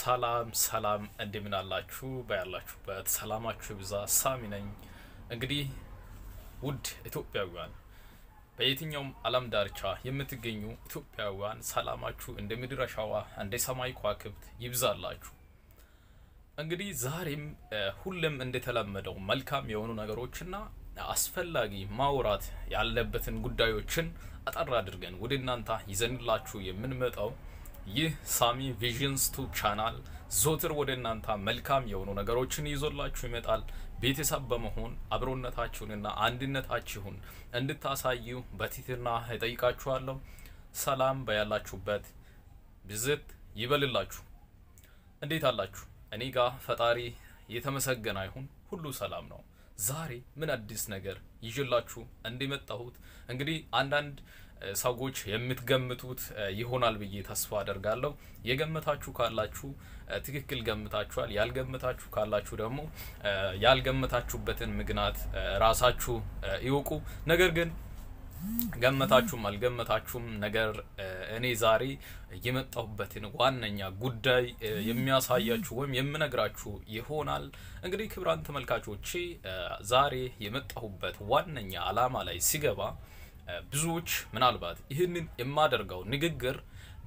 ሰላም ሰላም፣ እንደምን አላችሁ? በያላችሁበት ሰላማችሁ ብዛ። ሳሚ ነኝ። እንግዲህ ውድ ኢትዮጵያውያን፣ በየትኛውም ዓለም ዳርቻ የምትገኙ ኢትዮጵያውያን ሰላማችሁ እንደ ምድር አሸዋ እንደ ሰማይ ከዋክብት ይብዛላችሁ። እንግዲህ ዛሬም ሁሌም እንደተለመደው መልካም የሆኑ ነገሮችና አስፈላጊ ማውራት ያለበትን ጉዳዮችን አጠር አድርገን ወደ እናንተ ይዘንላችሁ የምንመጣው ይህ ሳሚ ቪዥንስ ቱ ቻናል ዞትር ወደ እናንተ መልካም የሆኑ ነገሮችን ይዞላችሁ ይመጣል። ቤተሰብ በመሆን አብሮነታችሁንና አንድነታችሁን እንድታሳዩ በትህትና እጠይቃችኋለሁ። ሰላም በያላችሁበት ብዝት ይበልላችሁ። እንዴት አላችሁ? እኔ ጋር ፈጣሪ የተመሰገነ ይሁን ሁሉ ሰላም ነው። ዛሬ ምን አዲስ ነገር ይዤላችሁ እንደመጣሁት እንግዲህ አንዳንድ ሰዎች የምትገምቱት ይሆናል ብዬ ተስፋ አደርጋለሁ። የገመታችሁ ካላችሁ ትክክል ገምታችኋል። ያልገመታችሁ ካላችሁ ደግሞ ያልገመታችሁበትን ምክንያት ራሳችሁ ይወቁ። ነገር ግን ገመታችሁም አልገመታችሁም ነገር እኔ ዛሬ የመጣሁበትን ዋነኛ ጉዳይ የሚያሳያችሁ ወይም የምነግራችሁ ይሆናል። እንግዲህ ክብራን ተመልካቾቼ ዛሬ የመጣሁበት ዋነኛ አላማ ላይ ሲገባ ብዙዎች ምናልባት ይህንን የማደርገው ንግግር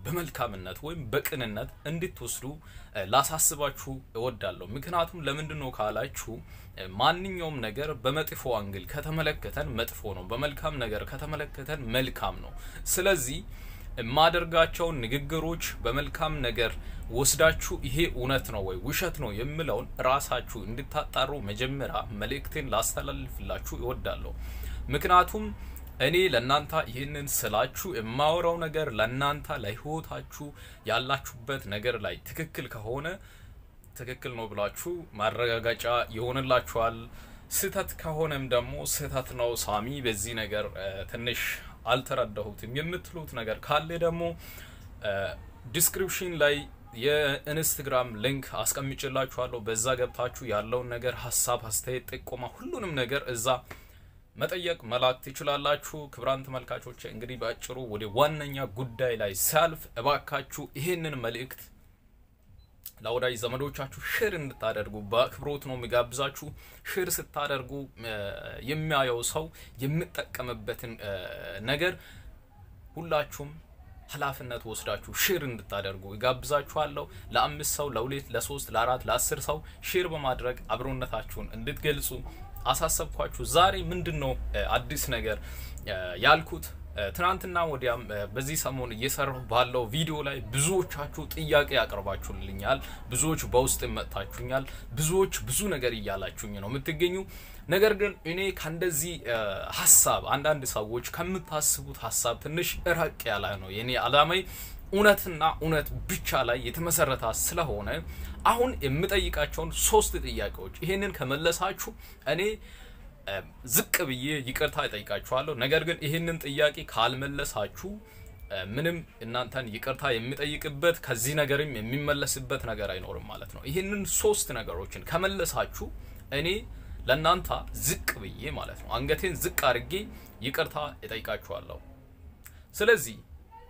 በመልካምነት ወይም በቅንነት እንድትወስዱ ላሳስባችሁ እወዳለሁ። ምክንያቱም ለምንድን ነው ካላችሁ ማንኛውም ነገር በመጥፎ አንግል ከተመለከተን መጥፎ ነው፣ በመልካም ነገር ከተመለከተን መልካም ነው። ስለዚህ የማደርጋቸውን ንግግሮች በመልካም ነገር ወስዳችሁ ይሄ እውነት ነው ወይ ውሸት ነው የምለውን ራሳችሁ እንድታጣሩ መጀመሪያ መልእክቴን ላስተላልፍላችሁ ይወዳለሁ። ምክንያቱም እኔ ለእናንተ ይህንን ስላችሁ የማወራው ነገር ለእናንተ ለህይወታችሁ ያላችሁበት ነገር ላይ ትክክል ከሆነ ትክክል ነው ብላችሁ ማረጋገጫ ይሆንላችኋል። ስህተት ከሆነም ደግሞ ስህተት ነው፣ ሳሚ በዚህ ነገር ትንሽ አልተረዳሁትም የምትሉት ነገር ካለ ደግሞ ዲስክሪፕሽን ላይ የኢንስትግራም ሊንክ አስቀምጭላችኋለሁ። በዛ ገብታችሁ ያለውን ነገር ሀሳብ፣ አስተያየት፣ ጥቆማ ሁሉንም ነገር እዛ መጠየቅ መላክ ትችላላችሁ። ክብራን ተመልካቾች እንግዲህ በአጭሩ ወደ ዋነኛ ጉዳይ ላይ ሳልፍ እባካችሁ ይህንን መልእክት ለወዳጅ ዘመዶቻችሁ ሽር እንድታደርጉ በአክብሮት ነው የሚጋብዛችሁ። ሽር ስታደርጉ የሚያየው ሰው የሚጠቀምበትን ነገር ሁላችሁም ኃላፊነት ወስዳችሁ ሽር እንድታደርጉ ይጋብዛችኋለሁ። ለአምስት ሰው፣ ለሁለት፣ ለሶስት፣ ለአራት፣ ለአስር ሰው ሽር በማድረግ አብሮነታችሁን እንድትገልጹ አሳሰብኳችሁ። ዛሬ ምንድን ነው አዲስ ነገር ያልኩት? ትናንትና ወዲያም በዚህ ሰሞን እየሰራሁ ባለው ቪዲዮ ላይ ብዙዎቻችሁ ጥያቄ ያቀርባችሁልኛል። ብዙዎች በውስጥ መጥታችሁኛል። ብዙዎች ብዙ ነገር እያላችሁኝ ነው የምትገኙ። ነገር ግን እኔ ከእንደዚህ ሀሳብ አንዳንድ ሰዎች ከምታስቡት ሀሳብ ትንሽ ረቅ ያለ ነው የኔ አላማይ እውነትና እውነት ብቻ ላይ የተመሰረተ ስለሆነ አሁን የምጠይቃቸውን ሶስት ጥያቄዎች ይሄንን ከመለሳችሁ እኔ ዝቅ ብዬ ይቅርታ ይጠይቃችኋለሁ። ነገር ግን ይህንን ጥያቄ ካልመለሳችሁ ምንም እናንተን ይቅርታ የሚጠይቅበት ከዚህ ነገርም የሚመለስበት ነገር አይኖርም ማለት ነው። ይህንን ሶስት ነገሮችን ከመለሳችሁ እኔ ለእናንተ ዝቅ ብዬ ማለት ነው አንገቴን ዝቅ አድርጌ ይቅርታ ይጠይቃችኋለሁ። ስለዚህ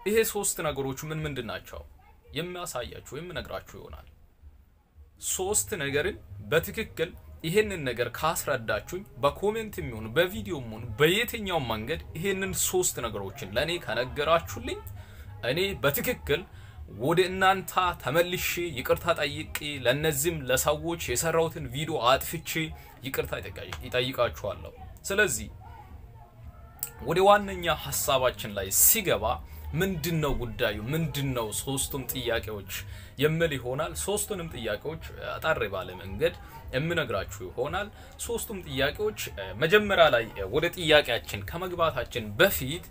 ይሄ ሶስት ነገሮች ምን ምንድን ናቸው የሚያሳያችሁ የምነግራችሁ ነግራችሁ ይሆናል። ሶስት ነገርን በትክክል ይሄንን ነገር ካስረዳችሁኝ በኮሜንት የሚሆን በቪዲዮ የሚሆን በየትኛው መንገድ ይሄንን ሶስት ነገሮችን ለእኔ ከነገራችሁልኝ እኔ በትክክል ወደ እናንተ ተመልሼ ይቅርታ ጠይቄ ለእነዚህም ለሰዎች የሰራሁትን ቪዲዮ አጥፍቼ ይቅርታ ይጠይቃችኋለሁ። ስለዚህ ወደ ዋነኛ ሀሳባችን ላይ ሲገባ ምንድን ነው ጉዳዩ? ምንድን ነው ሶስቱም ጥያቄዎች የምል ይሆናል። ሶስቱንም ጥያቄዎች አጣሪ ባለ መንገድ የምነግራችሁ ይሆናል። ሶስቱም ጥያቄዎች መጀመሪያ ላይ ወደ ጥያቄያችን ከመግባታችን በፊት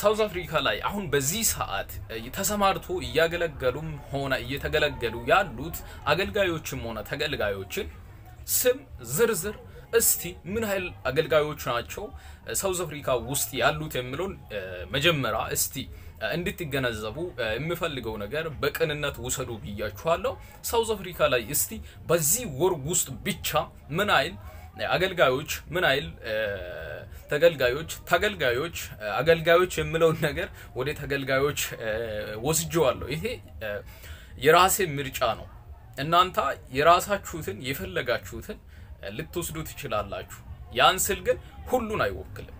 ሳውዝ አፍሪካ ላይ አሁን በዚህ ሰዓት ተሰማርቶ እያገለገሉም ሆነ እየተገለገሉ ያሉት አገልጋዮችም ሆነ ተገልጋዮችን ስም ዝርዝር እስቲ ምን ያህል አገልጋዮች ናቸው ሳውዝ አፍሪካ ውስጥ ያሉት የሚለውን መጀመሪያ እስቲ እንድትገነዘቡ የምፈልገው ነገር በቅንነት ውሰዱ ብያችኋለሁ። ሳውዝ አፍሪካ ላይ እስቲ በዚህ ወር ውስጥ ብቻ ምን ያህል አገልጋዮች ምን ያህል ተገልጋዮች ተገልጋዮች አገልጋዮች የምለውን ነገር ወደ ተገልጋዮች ወስጀዋለሁ። ይሄ የራሴ ምርጫ ነው። እናንተ የራሳችሁትን የፈለጋችሁትን ልትወስዱ ትችላላችሁ። ያን ስል ግን ሁሉን አይወክልም።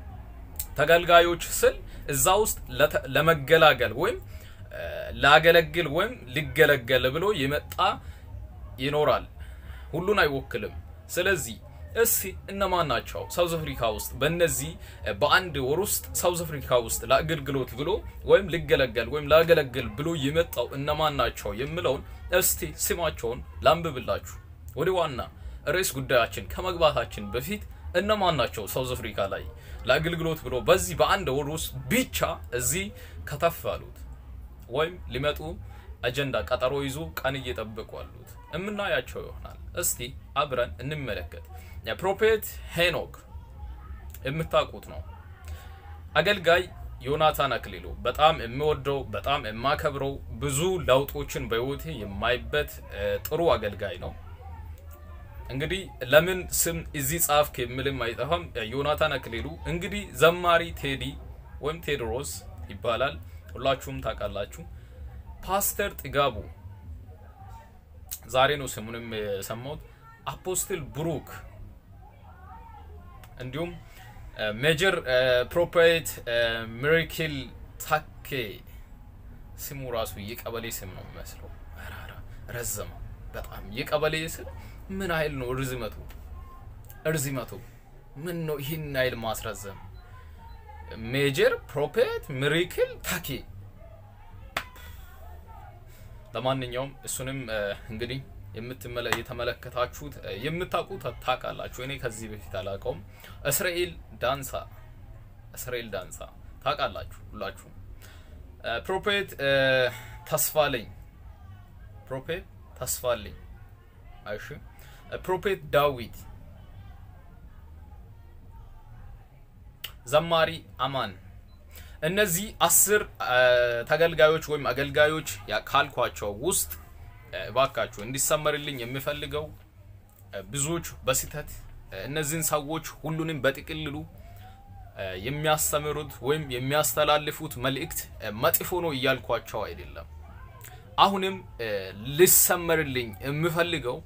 ተገልጋዮች ስል እዛ ውስጥ ለመገላገል ወይም ላገለግል ወይም ልገለገል ብሎ የመጣ ይኖራል። ሁሉን አይወክልም። ስለዚህ እስቲ እነማን ናቸው ሳውዝ አፍሪካ ውስጥ በእነዚህ በአንድ ወር ውስጥ ሳውዝ አፍሪካ ውስጥ ለአገልግሎት ብሎ ወይም ልገለገል ወይም ላገለግል ብሎ የመጣው እነማን ናቸው የምለውን እስቲ ስማቸውን ላንብብላችሁ። ወደ ዋና ርዕስ ጉዳያችን ከመግባታችን በፊት እነማን ናቸው ሳውዝ አፍሪካ ላይ ለአገልግሎት ብሎ በዚህ በአንድ ወር ውስጥ ብቻ እዚህ ከተፍ አሉት ወይም ሊመጡ አጀንዳ ቀጠሮ ይዞ ቀን እየጠበቁ አሉት የምናያቸው ይሆናል። እስቲ አብረን እንመለከት። የፕሮፌት ሄኖክ የምታውቁት ነው። አገልጋይ ዮናታን አክሊሉ በጣም የሚወደው በጣም የማከብረው ብዙ ለውጦችን በህይወቴ የማይበት ጥሩ አገልጋይ ነው። እንግዲህ ለምን ስም እዚህ ጻፍክ የሚልም አይጠፋም። ዮናታን አክሊሉ እንግዲህ ዘማሪ ቴዲ ወይም ቴድሮስ ይባላል፣ ሁላችሁም ታውቃላችሁ። ፓስተር ጥጋቡ ዛሬ ነው ስሙንም የሰማሁት። አፖስትል ብሩክ እንዲሁም ሜጀር ፕሮፕሬት ሚራክል ታኬ ስሙ ራሱ የቀበሌ ስም ነው የሚመስለው። ረዘመ በጣም የቀበሌ ስም ምን ያህል ነው ርዝመቱ? ርዝመቱ ምን ነው ይህን ያህል ማስረዘም? ሜጀር ፕሮፌት ሚሪክል ታኪ። ለማንኛውም እሱንም እንግዲህ የተመለከታችሁት የምታውቁት ታውቃላችሁ። እኔ ከዚህ በፊት አላውቀውም። እስራኤል ዳንሳ እስራኤል ዳንሳ ታውቃላችሁ ሁላችሁም። ፕሮፌት ተስፋለኝ ፕሮፌት ተስፋለኝ አይሽም ፕሮፌት ዳዊት፣ ዘማሪ አማን እነዚህ አስር ተገልጋዮች ወይም አገልጋዮች ካልኳቸው ውስጥ እባካችሁ እንዲሰመርልኝ የምፈልገው ብዙዎች በስህተት እነዚህን ሰዎች ሁሉንም በጥቅልሉ የሚያስተምሩት ወይም የሚያስተላልፉት መልእክት መጥፎ ነው እያልኳቸው አይደለም። አሁንም ልሰመርልኝ የምፈልገው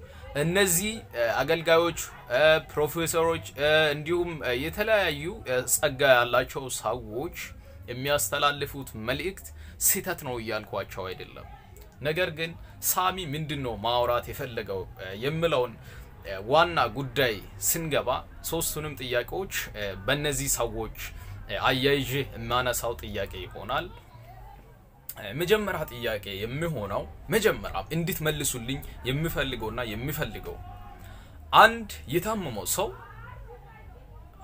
እነዚህ አገልጋዮች፣ ፕሮፌሰሮች እንዲሁም የተለያዩ ጸጋ ያላቸው ሰዎች የሚያስተላልፉት መልእክት ስህተት ነው እያልኳቸው አይደለም። ነገር ግን ሳሚ ምንድን ነው ማውራት የፈለገው የምለውን ዋና ጉዳይ ስንገባ ሶስቱንም ጥያቄዎች በእነዚህ ሰዎች አያይዤ የማነሳው ጥያቄ ይሆናል። መጀመሪያ ጥያቄ የሚሆነው መጀመሪያ እንድትመልሱልኝ የሚፈልገውና የሚፈልገው አንድ የታመመው ሰው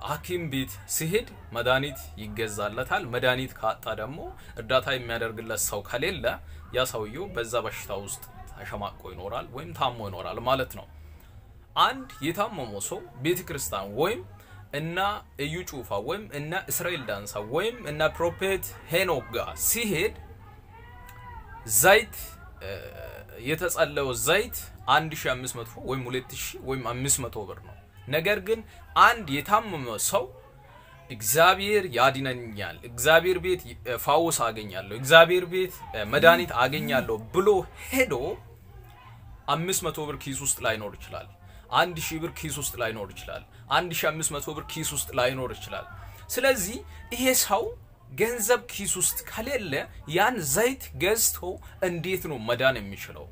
ሐኪም ቤት ሲሄድ መድኃኒት ይገዛለታል። መድኃኒት ካጣ ደግሞ እርዳታ የሚያደርግለት ሰው ከሌለ ያ ሰውየው በዛ በሽታ ውስጥ ተሸማቆ ይኖራል ወይም ታሞ ይኖራል ማለት ነው። አንድ የታመመው ሰው ቤተ ክርስቲያን ወይም እና እዩ ጩፋ ወይም እና እስራኤል ዳንሳ ወይም እና ፕሮፌት ሄኖክ ጋር ሲሄድ ዘይት የተጸለው ዘይት 1500 ወይም 2000 ወይም 500 ብር ነው። ነገር ግን አንድ የታመመ ሰው እግዚአብሔር ያድነኛል፣ እግዚአብሔር ቤት ፋውስ አገኛለሁ፣ እግዚአብሔር ቤት መድኃኒት አገኛለሁ ብሎ ሄዶ 500 ብር ኪስ ውስጥ ላይኖር ይችላል። አንድ ሺህ ብር ኪስ ውስጥ ላይኖር ይችላል። አንድ ብር ኪስ ውስጥ ላይኖር ይችላል። ስለዚህ ይሄ ሰው ገንዘብ ኪስ ውስጥ ከሌለ ያን ዘይት ገዝቶ እንዴት ነው መዳን የሚችለው?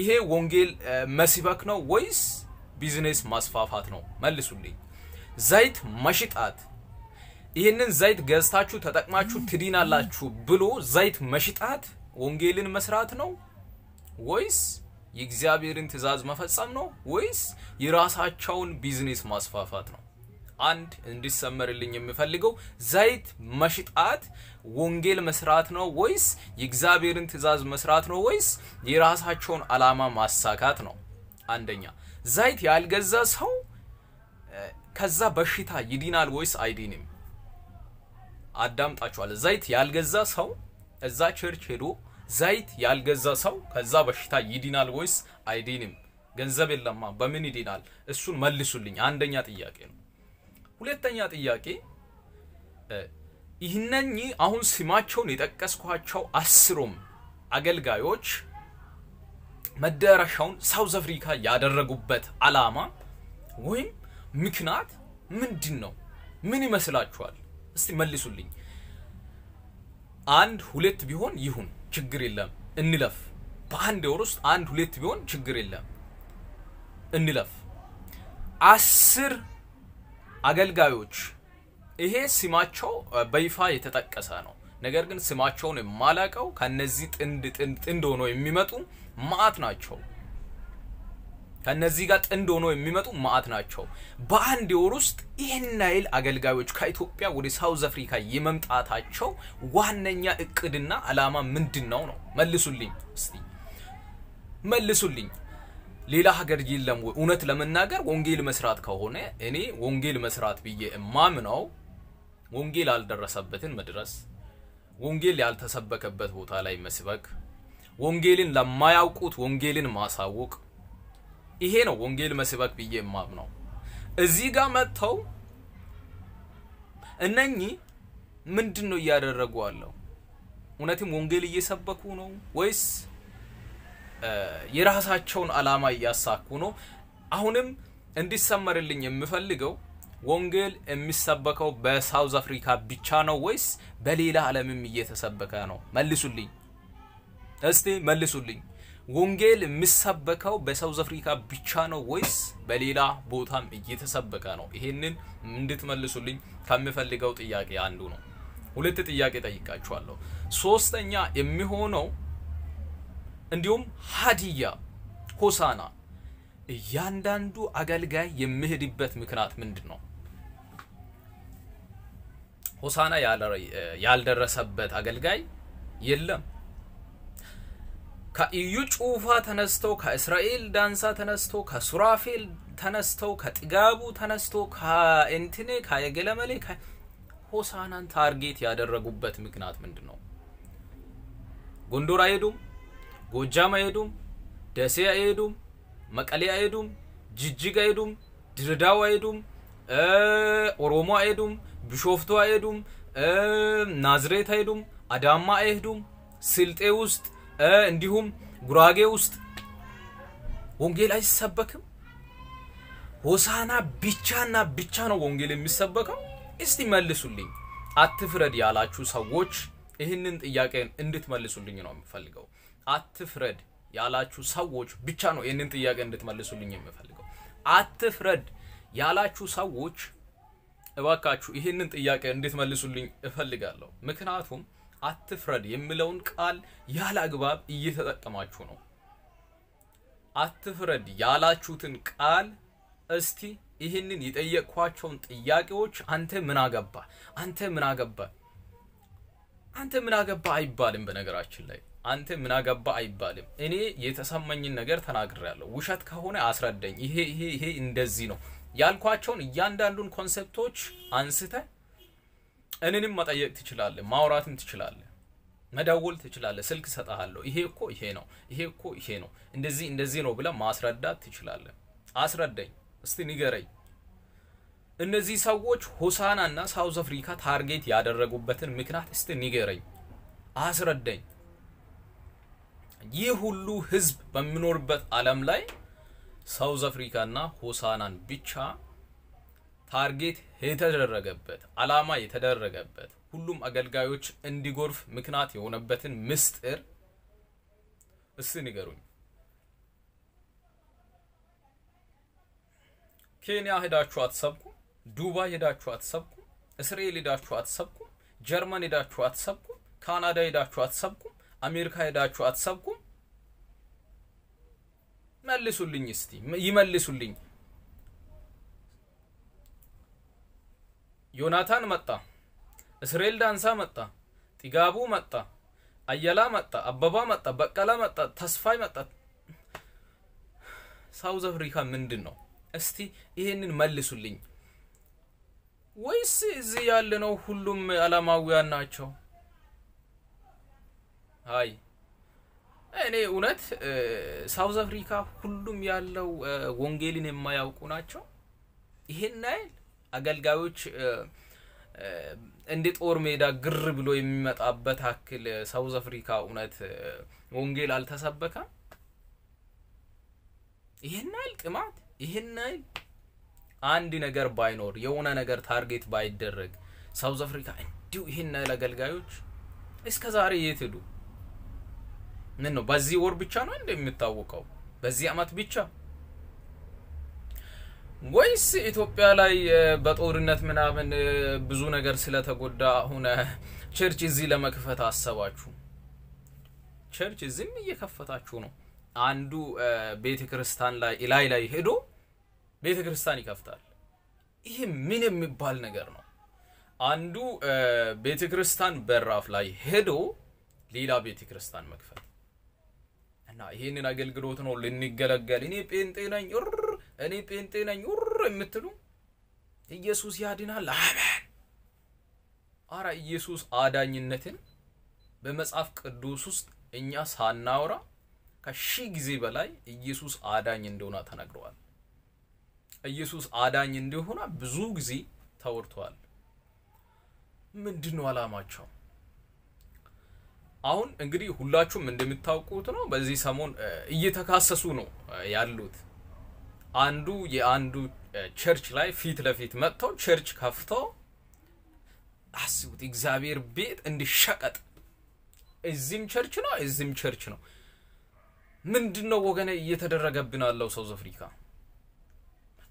ይሄ ወንጌል መስበክ ነው ወይስ ቢዝነስ ማስፋፋት ነው? መልሱልኝ። ዘይት መሽጣት ይህንን ዘይት ገዝታችሁ ተጠቅማችሁ ትዲናላችሁ ብሎ ዘይት መሽጣት ወንጌልን መስራት ነው ወይስ የእግዚአብሔርን ትእዛዝ መፈጸም ነው ወይስ የራሳቸውን ቢዝነስ ማስፋፋት ነው? አንድ እንዲሰመርልኝ የሚፈልገው ዘይት መሽጣት ወንጌል መስራት ነው ወይስ የእግዚአብሔርን ትእዛዝ መስራት ነው ወይስ የራሳቸውን አላማ ማሳካት ነው? አንደኛ ዘይት ያልገዛ ሰው ከዛ በሽታ ይድናል ወይስ አይድንም? አዳምጣችኋል። ዘይት ያልገዛ ሰው እዛ ቸርች ሄዶ ዘይት ያልገዛ ሰው ከዛ በሽታ ይድናል ወይስ አይድንም? ገንዘብ የለማ በምን ይድናል? እሱን መልሱልኝ። አንደኛ ጥያቄ ነው። ሁለተኛ ጥያቄ ይህነኝ አሁን ስማቸውን የጠቀስኳቸው አስሩም አገልጋዮች መዳረሻውን ሳውዝ አፍሪካ ያደረጉበት አላማ ወይም ምክንያት ምንድን ነው? ምን ይመስላችኋል? እስቲ መልሱልኝ። አንድ ሁለት ቢሆን ይሁን ችግር የለም እንለፍ። በአንድ ወር ውስጥ አንድ ሁለት ቢሆን ችግር የለም እንለፍ። አስር አገልጋዮች ይሄ ስማቸው በይፋ የተጠቀሰ ነው። ነገር ግን ስማቸውን የማላቀው ከነዚህ ጥንድ ጥንድ ጥንድ ሆኖ የሚመጡ ማአት ናቸው። ከነዚህ ጋር ጥንድ ሆኖ የሚመጡ ማአት ናቸው። በአንድ ወር ውስጥ ይህን ያህል አገልጋዮች ከኢትዮጵያ ወደ ሳውዝ አፍሪካ የመምጣታቸው ዋነኛ እቅድና አላማ ምንድን ነው ነው? መልሱልኝ እስቲ መልሱልኝ። ሌላ ሀገር የለም እውነት ለመናገር ወንጌል መስራት ከሆነ እኔ ወንጌል መስራት ብዬ እማምነው ወንጌል አልደረሰበትን መድረስ፣ ወንጌል ያልተሰበከበት ቦታ ላይ መስበክ፣ ወንጌልን ለማያውቁት ወንጌልን ማሳወቅ፣ ይሄ ነው ወንጌል መስበክ ብዬ እማምነው። እዚህ ጋር መጥተው እነኚህ ምንድን ነው እያደረጉ አለው? እውነትም ወንጌል እየሰበኩ ነው ወይስ የራሳቸውን አላማ እያሳኩ ነው። አሁንም እንዲሰመርልኝ የምፈልገው ወንጌል የሚሰበከው በሳውዝ አፍሪካ ብቻ ነው ወይስ በሌላ ዓለምም እየተሰበከ ነው? መልሱልኝ እስቲ መልሱልኝ። ወንጌል የሚሰበከው በሳውዝ አፍሪካ ብቻ ነው ወይስ በሌላ ቦታም እየተሰበከ ነው? ይሄንን እንድትመልሱልኝ ከምፈልገው ጥያቄ አንዱ ነው። ሁለት ጥያቄ ጠይቃችኋለሁ። ሶስተኛ የሚሆነው እንዲሁም ሀዲያ ሆሳና እያንዳንዱ አገልጋይ የምሄድበት ምክንያት ምንድን ነው? ሆሳና ያልደረሰበት አገልጋይ የለም። ከኢዩ ጩፋ ተነስተው ከእስራኤል ዳንሳ ተነስተው ከሱራፌል ተነስተው ከጥጋቡ ተነስተው ከእንትኔ ከየገለመሌ ሆሳናን ታርጌት ያደረጉበት ምክንያት ምንድን ነው? ጎንደር አይሄዱም። ጎጃም አይሄዱም፣ ደሴ አይሄዱም፣ መቀሌ አይሄዱም፣ ጅጅግ አይሄዱም፣ ድሬዳዋ አይሄዱም፣ ኦሮሞ አይሄዱም፣ ቢሾፍቶ አይሄዱም፣ ናዝሬት አይሄዱም፣ አዳማ አይሄዱም፣ ስልጤ ውስጥ እንዲሁም ጉራጌ ውስጥ ወንጌል አይሰበክም። ሆሳና ብቻና ብቻ ነው ወንጌል የሚሰበከው። እስቲ መልሱልኝ። አትፍረድ ያላችሁ ሰዎች ይህንን ጥያቄን እንድትመልሱልኝ ነው የምፈልገው። አትፍረድ ያላችሁ ሰዎች ብቻ ነው ይህንን ጥያቄ እንድትመልሱልኝ የምፈልገው። አትፍረድ ያላችሁ ሰዎች እባካችሁ ይህንን ጥያቄ እንድትመልሱልኝ እፈልጋለሁ። ምክንያቱም አትፍረድ የሚለውን ቃል ያለ አግባብ እየተጠቀማችሁ ነው። አትፍረድ ያላችሁትን ቃል እስቲ ይህንን የጠየቅኳቸውን ጥያቄዎች አንተ ምን አገባ፣ አንተ ምን አገባ፣ አንተ ምን አገባ አይባልም በነገራችን ላይ አንተ ምን አገባ አይባልም። እኔ የተሰማኝን ነገር ተናግሬያለሁ። ውሸት ከሆነ አስረዳኝ፣ ይሄ ይሄ ይሄ እንደዚህ ነው ያልኳቸውን እያንዳንዱን ኮንሰፕቶች አንስተ እኔንም መጠየቅ ትችላለ ማውራትም ትችላለ መደወል ትችላለ ስልክ ሰጠሃለሁ። ይሄ እኮ ይሄ ነው፣ ይሄ እኮ ይሄ ነው፣ እንደዚህ እንደዚህ ነው ብለህ ማስረዳት ትችላለ። አስረዳኝ፣ እስቲ ንገረኝ። እነዚህ ሰዎች ሆሳና እና ሳውዝ አፍሪካ ታርጌት ያደረጉበትን ምክንያት እስቲ ንገረኝ፣ አስረዳኝ። ይህ ሁሉ ህዝብ በሚኖርበት አለም ላይ ሳውዝ አፍሪካና ሆሳናን ብቻ ታርጌት የተደረገበት አላማ የተደረገበት ሁሉም አገልጋዮች እንዲጎርፍ ምክንያት የሆነበትን ምስጢር እስቲ ንገሩኝ። ኬንያ ሄዳችሁ አትሰብኩ፣ ዱባይ ሄዳችሁ አትሰብኩ፣ እስራኤል ሄዳችሁ አትሰብኩ፣ ጀርመን ሄዳችሁ አትሰብኩ፣ ካናዳ ሄዳችሁ አትሰብኩም፣ አሜሪካ ሄዳችሁ አትሰብኩም? መልሱልኝ እስቲ ይመልሱልኝ። ዮናታን መጣ፣ እስራኤል ዳንሳ መጣ፣ ጥጋቡ መጣ፣ አየላ መጣ፣ አበባ መጣ፣ በቀላ መጣ፣ ተስፋይ መጣ። ሳውዝ አፍሪካ ምንድን ነው? እስቲ ይሄንን መልሱልኝ። ወይስ እዚህ ያለነው ሁሉም አላማውያን ናቸው? አይ እኔ እውነት ሳውዝ አፍሪካ ሁሉም ያለው ወንጌልን የማያውቁ ናቸው። ይሄን ናይል አገልጋዮች እንደ ጦር ሜዳ ግር ብሎ የሚመጣበት አክል ሳውዝ አፍሪካ እውነት ወንጌል አልተሰበከም። ይሄን ናይል ጥማት፣ ይሄን ናይል አንድ ነገር ባይኖር የሆነ ነገር ታርጌት ባይደረግ ሳውዝ አፍሪካ እንዲሁ ይሄን ናይል አገልጋዮች እስከ ዛሬ የት ሄዱ? ምን ነው በዚህ ወር ብቻ ነው እንደሚታወቀው በዚህ አመት ብቻ ወይስ ኢትዮጵያ ላይ በጦርነት ምናምን ብዙ ነገር ስለተጎዳ አሁን ቸርች እዚህ ለመክፈት አሰባችሁ? ቸርች እዚህም እየከፈታችሁ ነው። አንዱ ቤተ ክርስቲያን ላይ ላይ ላይ ሄዶ ቤተ ክርስቲያን ይከፍታል። ይህ ምን የሚባል ነገር ነው? አንዱ ቤተ ክርስቲያን በራፍ ላይ ሄዶ ሌላ ቤተ ክርስቲያን መክፈት እና ይህንን አገልግሎት ነው ልንገለገል። እኔ ጴንጤ ነኝ እኔ ጴንጤ ነኝ ር የምትሉ ኢየሱስ ያድናል። አሜን። አረ ኢየሱስ አዳኝነትን በመጽሐፍ ቅዱስ ውስጥ እኛ ሳናወራ ከሺህ ጊዜ በላይ ኢየሱስ አዳኝ እንደሆነ ተናግረዋል። ኢየሱስ አዳኝ እንደሆነ ብዙ ጊዜ ተወርቷል። ምንድን ነው አላማቸው? አሁን እንግዲህ ሁላችሁም እንደምታውቁት ነው። በዚህ ሰሞን እየተካሰሱ ነው ያሉት። አንዱ የአንዱ ቸርች ላይ ፊት ለፊት መጥተው ቸርች ከፍተው አስቡት፣ እግዚአብሔር ቤት እንዲሸቀጥ እዚህም ቸርች ነው እዚህም ቸርች ነው። ምንድን ነው ወገነ እየተደረገብን ያለው ሳውዝ አፍሪካ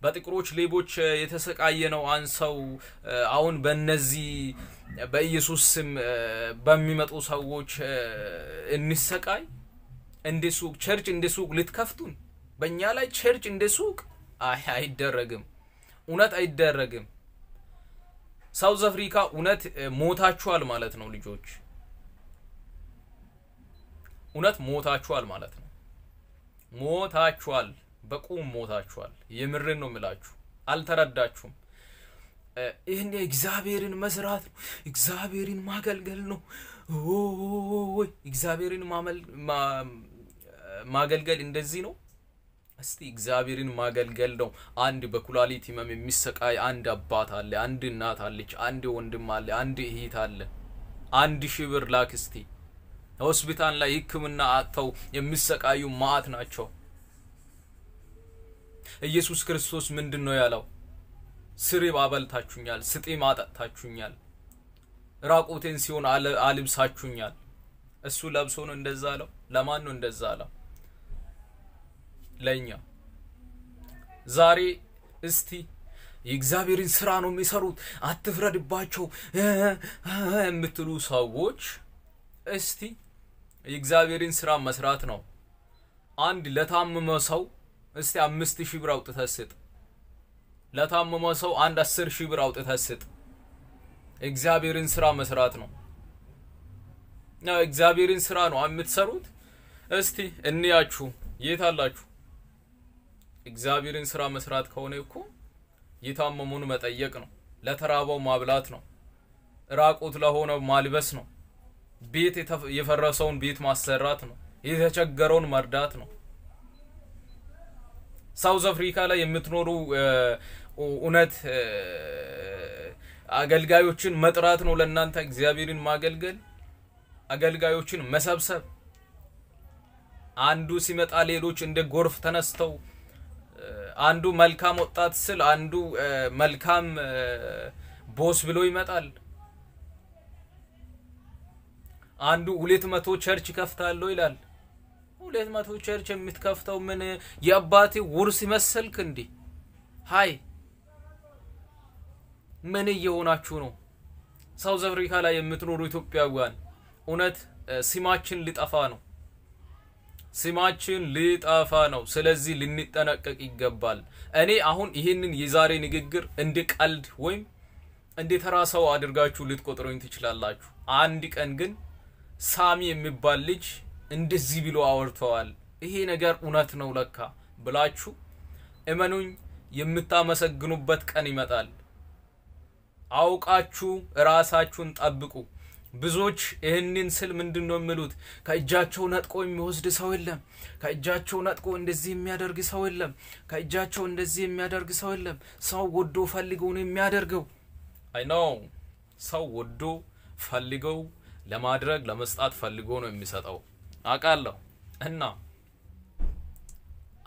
በጥቁሮች ሌቦች የተሰቃየ ነው አንሰው አሁን በነዚህ በኢየሱስ ስም በሚመጡ ሰዎች እንሰቃይ እንደ ሱቅ ቸርች እንደ ሱቅ ልትከፍቱን በእኛ ላይ ቸርች እንደ ሱቅ አይ አይደረግም እውነት አይደረግም ሳውዝ አፍሪካ እውነት ሞታችኋል ማለት ነው ልጆች እውነት ሞታችኋል ማለት ነው ሞታችኋል በቁም ሞታችኋል። የምርን ነው ምላችሁ። አልተረዳችሁም። ይህን እግዚአብሔርን መስራት ነው፣ እግዚአብሔርን ማገልገል ነው። እግዚአብሔርን ማገልገል እንደዚህ ነው። እስቲ እግዚአብሔርን ማገልገል ነው። አንድ በኩላሊት ህመም የሚሰቃይ አንድ አባት አለ፣ አንድ እናት አለች፣ አንድ ወንድም አለ፣ አንድ እህት አለ። አንድ ሺህ ብር ላክ እስቲ። ሆስፒታል ላይ ህክምና አጥተው የሚሰቃዩ ማአት ናቸው። ኢየሱስ ክርስቶስ ምንድን ነው ያለው? ስሪ አበልታችሁኛል፣ ስጤ አጠጥታችሁኛል፣ ራቁቴን ሲሆን አልብሳችሁኛል። እሱ ለብሶ ነው እንደዛ አለው? ለማን ነው እንደዛ አለው? ለእኛ። ዛሬ እስቲ የእግዚአብሔርን ስራ ነው የሚሰሩት፣ አትፍረድባቸው የምትሉ ሰዎች እስቲ የእግዚአብሔርን ስራ መስራት ነው። አንድ ለታመመ ሰው እስቲ አምስት ሺህ ብር አውጥተህ ስጥ። ለታመመ ሰው አንድ አስር ሺህ ብር አውጥተህ ስጥ። እግዚአብሔርን ስራ መስራት ነው። እግዚአብሔርን ስራ ነው የምትሰሩት። እስቲ እንያችሁ፣ የት አላችሁ? እግዚአብሔርን ስራ መስራት ከሆነ እኮ የታመሙን መጠየቅ ነው፣ ለተራበው ማብላት ነው፣ ራቁት ለሆነው ማልበስ ነው፣ ቤት የፈረሰውን ቤት ማሰራት ነው፣ የተቸገረውን መርዳት ነው። ሳውዝ አፍሪካ ላይ የምትኖሩ እውነት አገልጋዮችን መጥራት ነው ለእናንተ እግዚአብሔርን ማገልገል አገልጋዮችን መሰብሰብ አንዱ ሲመጣ ሌሎች እንደ ጎርፍ ተነስተው አንዱ መልካም ወጣት ስል አንዱ መልካም ቦስ ብሎ ይመጣል አንዱ ሁለት መቶ ቸርች ከፍታለሁ ይላል ሁለት መቶ ቸርች የምትከፍተው ምን የአባቴ ውርስ መሰልክ እንዴ? ሀይ ምን እየሆናችሁ ነው? ሳውዝ አፍሪካ ላይ የምትኖሩ ኢትዮጵያውያን እውነት ስማችን ሊጠፋ ነው። ስማችን ሊጠፋ ነው። ስለዚህ ልንጠነቀቅ ይገባል። እኔ አሁን ይህንን የዛሬ ንግግር እንደ ቀልድ ወይም እንደ ተራ ሰው አድርጋችሁ ልትቆጥሩኝ ትችላላችሁ። አንድ ቀን ግን ሳሚ የሚባል ልጅ እንደዚህ ብሎ አወርተዋል፣ ይሄ ነገር እውነት ነው ለካ ብላችሁ እመኑኝ፣ የምታመሰግኑበት ቀን ይመጣል። አውቃችሁ ራሳችሁን ጠብቁ። ብዙዎች ይህንን ስል ምንድን ነው የሚሉት? ከእጃቸው ነጥቆ የሚወስድ ሰው የለም። ከእጃቸው ነጥቆ እንደዚህ የሚያደርግ ሰው የለም። ከእጃቸው እንደዚህ የሚያደርግ ሰው የለም። ሰው ወዶ ፈልገው ነው የሚያደርገው። አይ ነው ሰው ወዶ ፈልገው ለማድረግ ለመስጣት ፈልጎ ነው የሚሰጠው። አውቃለሁ እና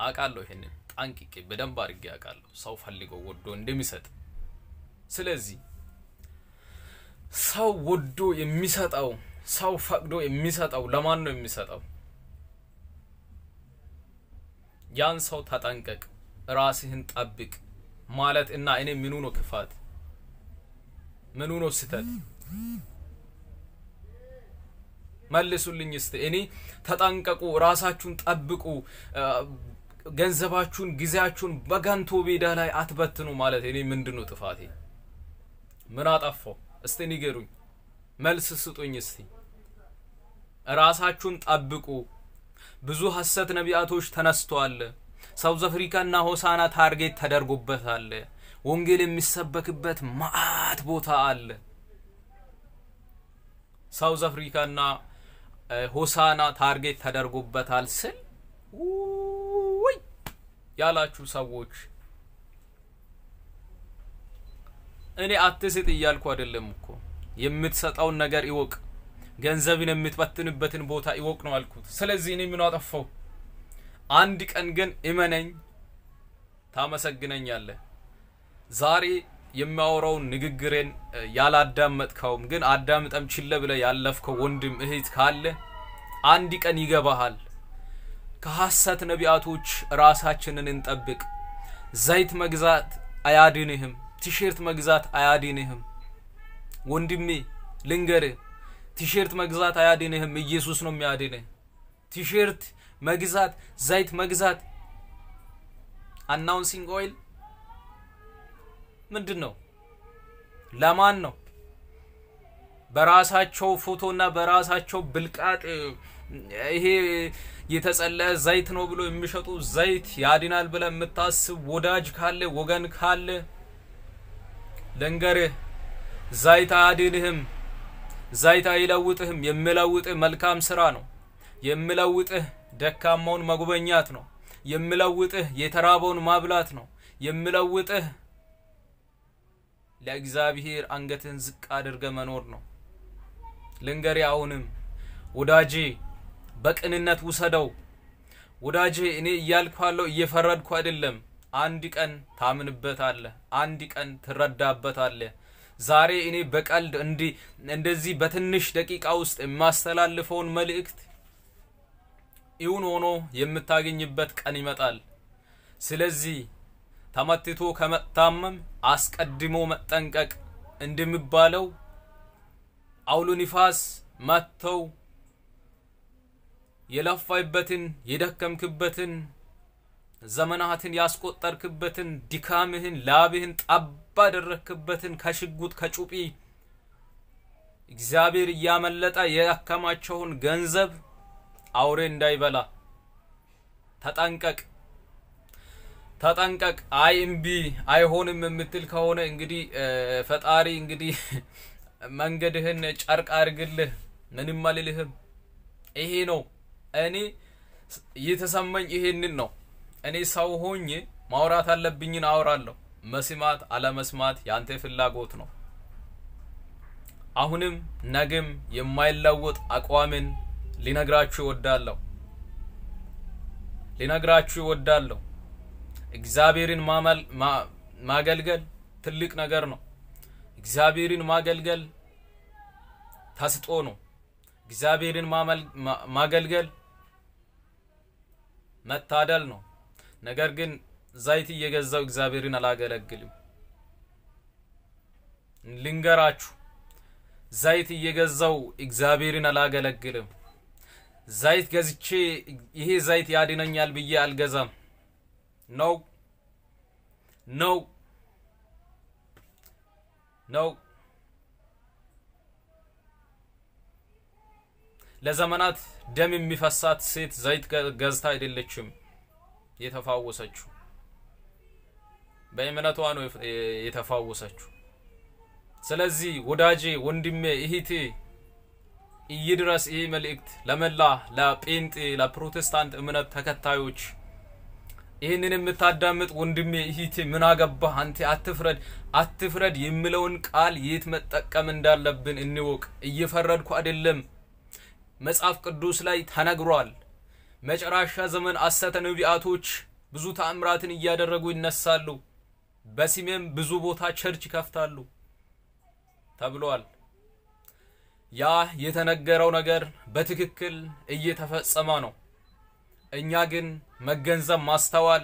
አውቃለሁ ይሄንን ጠንቅቄ በደንብ አድርጌ አውቃለሁ ሰው ፈልጎ ወዶ እንደሚሰጥ ስለዚህ ሰው ወዶ የሚሰጠው ሰው ፈቅዶ የሚሰጠው ለማን ነው የሚሰጠው ያን ሰው ተጠንቀቅ ራስህን ጠብቅ ማለት እና እኔ ምኑ ነው ክፋት ምኑ ነው ስህተት መልሱልኝ እስቲ እኔ ተጠንቀቁ፣ ራሳችሁን ጠብቁ፣ ገንዘባችሁን፣ ጊዜያችሁን በገንቶ ሜዳ ላይ አትበትኑ ማለት እኔ ምንድን ነው ጥፋቴ? ምን አጠፋው? እስቲ ንገሩኝ፣ መልስ ስጡኝ እስቲ። ራሳችሁን ጠብቁ። ብዙ ሀሰት ነቢያቶች ተነስተዋል። ሳውዝ አፍሪካና ሆሳና ታርጌት ተደርጎበታል። ወንጌል የሚሰበክበት ማአት ቦታ አለ። ሳውዝ አፍሪካና ሆሳና ታርጌት ተደርጎበታል ስል ውይ ያላችሁ ሰዎች እኔ አትስጥ እያልኩ አይደለም እኮ የምትሰጠውን ነገር ይወቅ፣ ገንዘብን የምትበትንበትን ቦታ ይወቅ ነው አልኩት። ስለዚህ እኔ ምን አጠፋው? አንድ ቀን ግን እመነኝ፣ ታመሰግነኛለህ። ዛሬ የሚያወራውን ንግግሬን ያላዳመጥከውም ግን አዳምጠም ችለ ብለ ያለፍከው ወንድም እህት ካለ አንድ ቀን ይገባሃል። ከሐሰት ነቢያቶች ራሳችንን እንጠብቅ። ዘይት መግዛት አያድንህም። ቲሸርት መግዛት አያድንህም። ወንድሜ ልንገርህ፣ ቲሸርት መግዛት አያድንህም። ኢየሱስ ነው የሚያድንህ። ቲሸርት መግዛት፣ ዘይት መግዛት አናውንሲንግ ኦይል ምንድን ነው? ለማን ነው? በራሳቸው ፎቶና በራሳቸው ብልቃጥ ይሄ የተጸለየ ዘይት ነው ብሎ የሚሸጡ ዘይት ያድናል ብለ የምታስብ ወዳጅ ካለ ወገን ካለ ልንገርህ፣ ዘይት አያድንህም፣ ዘይት አይለውጥህም። የሚለውጥህ መልካም ስራ ነው። የሚለውጥህ ደካማውን መጉበኛት ነው። የሚለውጥህ የተራበውን ማብላት ነው። የሚለውጥህ ለእግዚአብሔር አንገትን ዝቅ አድርገ መኖር ነው። ልንገሪ አሁንም ወዳጄ በቅንነት ውሰደው። ወዳጄ እኔ እያልኩ እየፈረድኩ አይደለም። አንድ ቀን ታምንበታለ፣ አንድ ቀን ትረዳበታለ። ዛሬ እኔ በቀልድ እንዲህ እንደዚህ በትንሽ ደቂቃ ውስጥ የማስተላልፈውን መልእክት ይሁን ሆኖ የምታገኝበት ቀን ይመጣል። ስለዚህ ተመትቶ ከመታመም አስቀድሞ መጠንቀቅ እንደሚባለው አውሎ ንፋስ መጥተው የለፋይበትን የደከምክበትን ዘመናትን ያስቆጠርክበትን ድካምህን ላብህን ጣባ ደረክበትን ከሽጉጥ ከጩጲ እግዚአብሔር እያመለጠ የያከማቸውን ገንዘብ አውሬ እንዳይበላ ተጠንቀቅ። ተጠንቀቅ። አይ እምቢ አይሆንም የምትል ከሆነ እንግዲህ ፈጣሪ እንግዲህ መንገድህን ጨርቅ አድርግልህ፣ ምንም አልልህም። ይሄ ነው እኔ የተሰማኝ፣ ይሄንን ነው እኔ ሰው ሆኜ ማውራት አለብኝን አውራለሁ። መስማት አለመስማት ያንተ ፍላጎት ነው። አሁንም ነገም የማይለወጥ አቋምን ሊነግራችሁ ይወዳለሁ ሊነግራችሁ ይወዳለሁ። እግዚአብሔርን ማገልገል ትልቅ ነገር ነው። እግዚአብሔርን ማገልገል ተስጦ ነው። እግዚአብሔርን ማገልገል መታደል ነው። ነገር ግን ዘይት እየገዛው እግዚአብሔርን አላገለግልም። ልንገራችሁ፣ ዘይት እየገዛው እግዚአብሔርን አላገለግልም። ዘይት ገዝቼ ይሄ ዘይት ያድነኛል ብዬ አልገዛም። No. No. ነው ለዘመናት ደም የሚፈሳት ሴት ዘይት ገዝታ አይደለችም የተፋወሰችው፣ በእምነቷ ነው የተፋወሰችው። ስለዚህ ወዳጄ፣ ወንድሜ፣ እህቴ እይድረስ ይህ መልእክት ለመላ ለጴንጤ ለፕሮቴስታንት እምነት ተከታዮች ይህንን የምታዳምጥ ወንድሜ እህቴ ምን አገባህ አንተ አትፍረድ አትፍረድ የሚለውን ቃል የት መጠቀም እንዳለብን እንወቅ እየፈረድኩ አይደለም መጽሐፍ ቅዱስ ላይ ተነግሯል መጨረሻ ዘመን አሰተ ነቢያቶች ብዙ ተአምራትን እያደረጉ ይነሳሉ በስሜም ብዙ ቦታ ቸርች ይከፍታሉ ተብሏል ያ የተነገረው ነገር በትክክል እየተፈጸመ ነው እኛ ግን መገንዘብ፣ ማስተዋል፣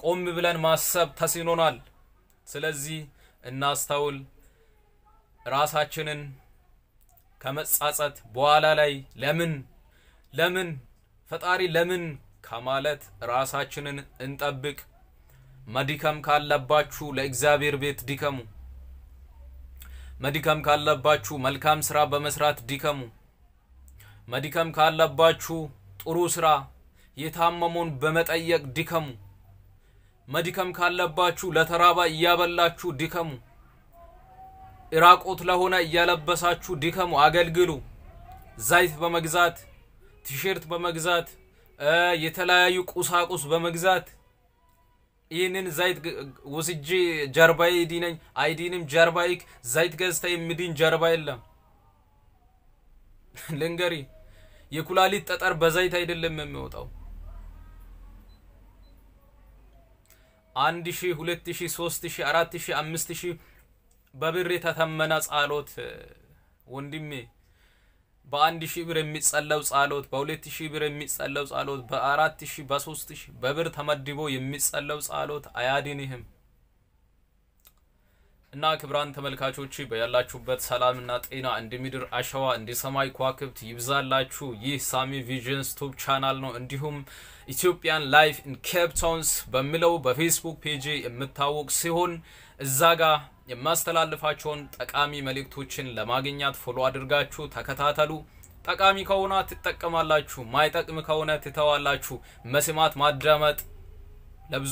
ቆም ብለን ማሰብ ተስኖናል። ስለዚህ እናስተውል፣ ራሳችንን ከመጻጸት በኋላ ላይ ለምን ለምን ፈጣሪ ለምን ከማለት ራሳችንን እንጠብቅ። መድከም ካለባችሁ ለእግዚአብሔር ቤት ድከሙ። መድከም ካለባችሁ መልካም ስራ በመስራት ድከሙ። መድከም ካለባችሁ ጥሩ ስራ የታመሙን በመጠየቅ ድከሙ። መድከም ካለባችሁ ለተራባ እያበላችሁ ድከሙ። ኢራቆት ለሆነ እያለበሳችሁ ድከሙ፣ አገልግሉ። ዘይት በመግዛት ቲሸርት በመግዛት የተለያዩ ቁሳቁስ በመግዛት ይህንን ዘይት ወስጄ ጀርባዬ ይድነኝ አይዲንም ጀርባይክ ዘይት ገዝተ የሚድን ጀርባ የለም። ልንገሪ የኩላሊት ጠጠር በዘይት አይደለም የሚወጣው። አንድ ሺህ ሁለት ሺህ ሶስት ሺህ አራት ሺህ አምስት ሺህ በብር የተተመነ ጻሎት ወንድሜ በአንድ ሺህ ብር የሚጸለው ጻሎት በሁለት ሺህ ብር የሚጸለው ጻሎት በአራት ሺህ በሶስት ሺህ በብር ተመድቦ የሚጸለው ጻሎት አያድንህም። እና ክብራን ተመልካቾች በያላችሁበት ሰላምና ጤና እንደሚድር አሸዋ እንደሰማይ ኳክብት ይብዛላችሁ። ይህ ሳሚ ቪዥንስ ዩቱብ ቻናል ነው። እንዲሁም ኢትዮጵያን ላይፍ ኢን ኬፕ ታውንስ በሚለው በፌስቡክ ፔጅ የምታወቅ ሲሆን እዛ ጋር የማስተላልፋቸውን ጠቃሚ መልእክቶችን ለማግኘት ፎሎ አድርጋችሁ ተከታተሉ። ጠቃሚ ከሆነ ትጠቀማላችሁ፣ ማይጠቅም ከሆነ ትተዋላችሁ። መስማት ማዳመጥ ለብዙ